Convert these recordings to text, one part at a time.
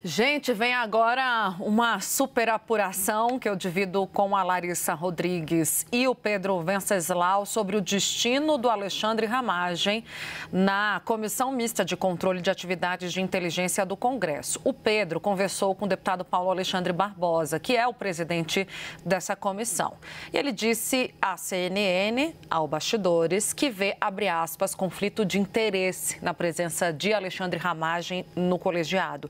Gente, vem agora uma super apuração que eu divido com a Larissa Rodrigues e o Pedro Venceslau sobre o destino do Alexandre Ramagem na Comissão Mista de Controle de Atividades de Inteligência do Congresso. O Pedro conversou com o deputado Paulo Alexandre Barbosa, que é o presidente dessa comissão. E ele disse à CNN, ao Bastidores, que vê, abre aspas, conflito de interesse na presença de Alexandre Ramagem no colegiado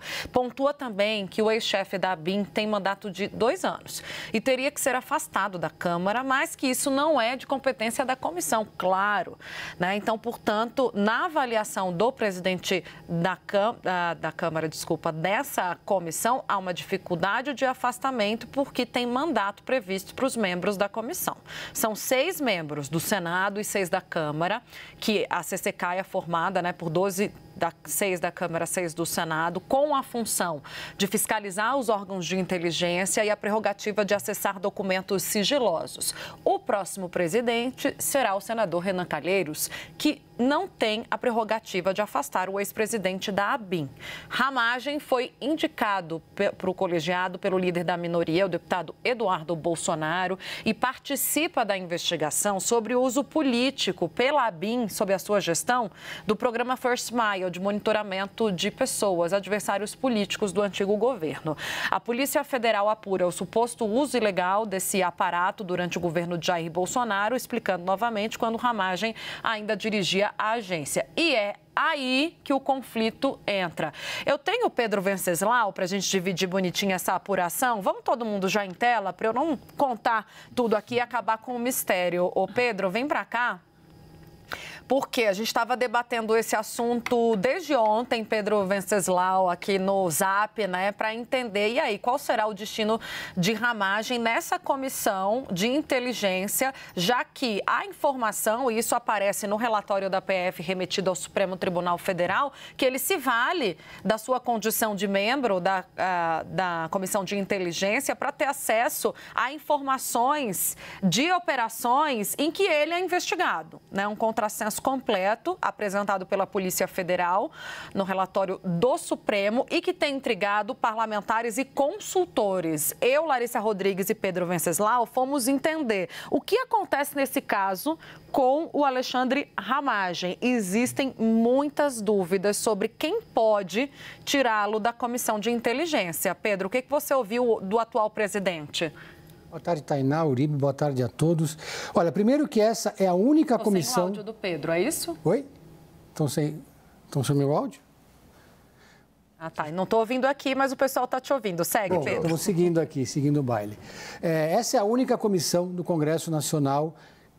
acentua também que o ex-chefe da BIM tem mandato de dois anos e teria que ser afastado da Câmara, mas que isso não é de competência da comissão, claro. Né? Então, portanto, na avaliação do presidente da, Cam... da Câmara, desculpa, dessa comissão, há uma dificuldade de afastamento porque tem mandato previsto para os membros da comissão. São seis membros do Senado e seis da Câmara, que a CCK é formada né, por 12 da, seis da Câmara, seis do Senado, com a função de fiscalizar os órgãos de inteligência e a prerrogativa de acessar documentos sigilosos. O próximo presidente será o senador Renan Calheiros, que não tem a prerrogativa de afastar o ex-presidente da ABIN. Ramagem foi indicado para o colegiado pelo líder da minoria, o deputado Eduardo Bolsonaro, e participa da investigação sobre o uso político pela ABIN, sob a sua gestão, do programa First Mile, de monitoramento de pessoas, adversários políticos do antigo governo. A Polícia Federal apura o suposto uso ilegal desse aparato durante o governo de Jair Bolsonaro, explicando novamente quando Ramagem ainda dirigia a agência. E é aí que o conflito entra. Eu tenho o Pedro Venceslau para a gente dividir bonitinho essa apuração. Vamos todo mundo já em tela para eu não contar tudo aqui e acabar com o mistério. Ô Pedro, vem para cá. Porque a gente estava debatendo esse assunto desde ontem, Pedro Venceslau, aqui no Zap, né, para entender e aí qual será o destino de Ramagem nessa comissão de inteligência, já que a informação, e isso aparece no relatório da PF remetido ao Supremo Tribunal Federal, que ele se vale da sua condição de membro da, ah, da comissão de inteligência para ter acesso a informações de operações em que ele é investigado, né, um contrassenso completo apresentado pela Polícia Federal no relatório do Supremo e que tem intrigado parlamentares e consultores. Eu, Larissa Rodrigues e Pedro Venceslau fomos entender o que acontece nesse caso com o Alexandre Ramagem. Existem muitas dúvidas sobre quem pode tirá-lo da Comissão de Inteligência. Pedro, o que, que você ouviu do atual presidente? Boa tarde, Tainá, Uribe, boa tarde a todos. Olha, primeiro que essa é a única Tô comissão... Sem o áudio do Pedro, é isso? Oi? Estão sem... Estão sem meu áudio? Ah, tá. Não estou ouvindo aqui, mas o pessoal está te ouvindo. Segue, Bom, Pedro. Estamos seguindo aqui, seguindo o baile. É, essa é a única comissão do Congresso Nacional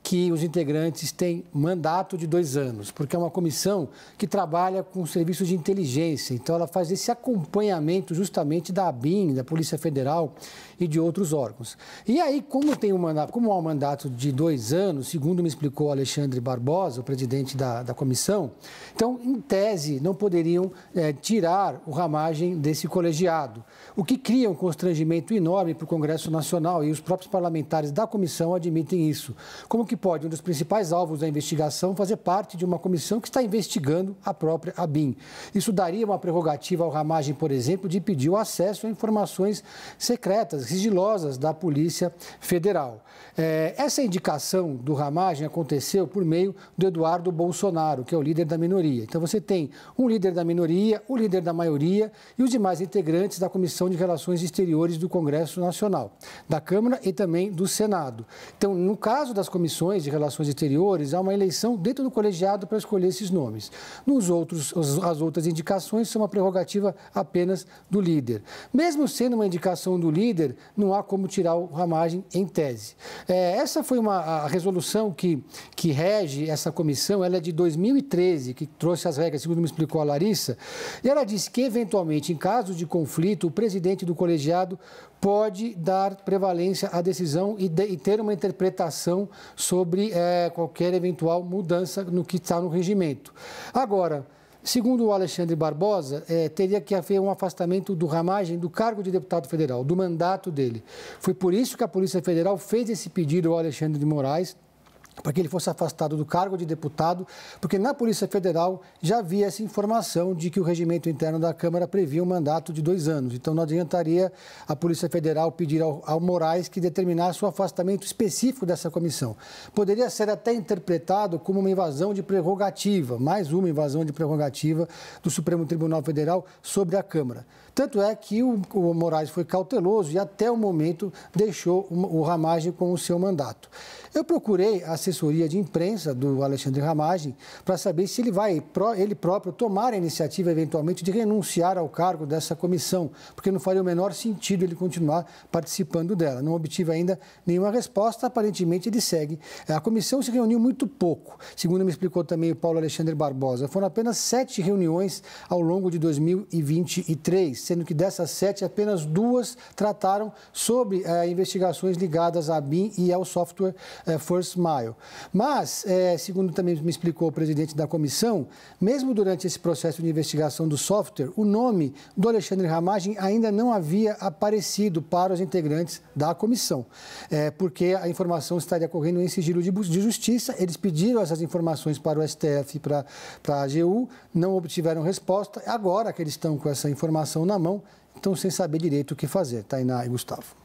que os integrantes têm mandato de dois anos, porque é uma comissão que trabalha com serviços de inteligência, então ela faz esse acompanhamento justamente da ABIN, da Polícia Federal e de outros órgãos. E aí, como, tem um mandato, como há um mandato de dois anos, segundo me explicou Alexandre Barbosa, o presidente da, da comissão, então, em tese, não poderiam é, tirar o ramagem desse colegiado, o que cria um constrangimento enorme para o Congresso Nacional e os próprios parlamentares da comissão admitem isso. Como que pode um dos principais alvos da investigação fazer parte de uma comissão que está investigando a própria ABIN. Isso daria uma prerrogativa ao Ramagem, por exemplo, de pedir o acesso a informações secretas, sigilosas da Polícia Federal. É, essa indicação do Ramagem aconteceu por meio do Eduardo Bolsonaro, que é o líder da minoria. Então você tem um líder da minoria, o um líder da maioria e os demais integrantes da Comissão de Relações Exteriores do Congresso Nacional, da Câmara e também do Senado. Então, no caso das comissões comissões de relações exteriores, há uma eleição dentro do colegiado para escolher esses nomes. Nos outros, as outras indicações são uma prerrogativa apenas do líder. Mesmo sendo uma indicação do líder, não há como tirar o Ramagem em tese. É, essa foi uma a resolução que, que rege essa comissão, ela é de 2013, que trouxe as regras, segundo me explicou a Larissa, e ela disse que, eventualmente, em caso de conflito, o presidente do colegiado pode dar prevalência à decisão e, de, e ter uma interpretação sobre é, qualquer eventual mudança no que está no regimento. Agora, segundo o Alexandre Barbosa, é, teria que haver um afastamento do Ramagem do cargo de deputado federal, do mandato dele. Foi por isso que a Polícia Federal fez esse pedido ao Alexandre de Moraes para que ele fosse afastado do cargo de deputado, porque na Polícia Federal já havia essa informação de que o regimento interno da Câmara previa um mandato de dois anos. Então não adiantaria a Polícia Federal pedir ao, ao Moraes que determinasse o afastamento específico dessa comissão. Poderia ser até interpretado como uma invasão de prerrogativa, mais uma invasão de prerrogativa do Supremo Tribunal Federal sobre a Câmara. Tanto é que o, o Moraes foi cauteloso e até o momento deixou o, o Ramagem com o seu mandato. Eu procurei a assessoria de imprensa do Alexandre Ramagem para saber se ele vai, ele próprio, tomar a iniciativa eventualmente de renunciar ao cargo dessa comissão, porque não faria o menor sentido ele continuar participando dela. Não obtive ainda nenhuma resposta, aparentemente ele segue. É, a comissão se reuniu muito pouco, segundo me explicou também o Paulo Alexandre Barbosa. Foram apenas sete reuniões ao longo de 2023, sendo que dessas sete, apenas duas trataram sobre é, investigações ligadas à BIM e ao software é, First Mile. Mas, é, segundo também me explicou o presidente da comissão, mesmo durante esse processo de investigação do software, o nome do Alexandre Ramagem ainda não havia aparecido para os integrantes da comissão, porque a informação estaria correndo em sigilo de, de justiça. Eles pediram essas informações para o STF e para, para a AGU, não obtiveram resposta. Agora que eles estão com essa informação na mão, então sem saber direito o que fazer, Tainá e Gustavo.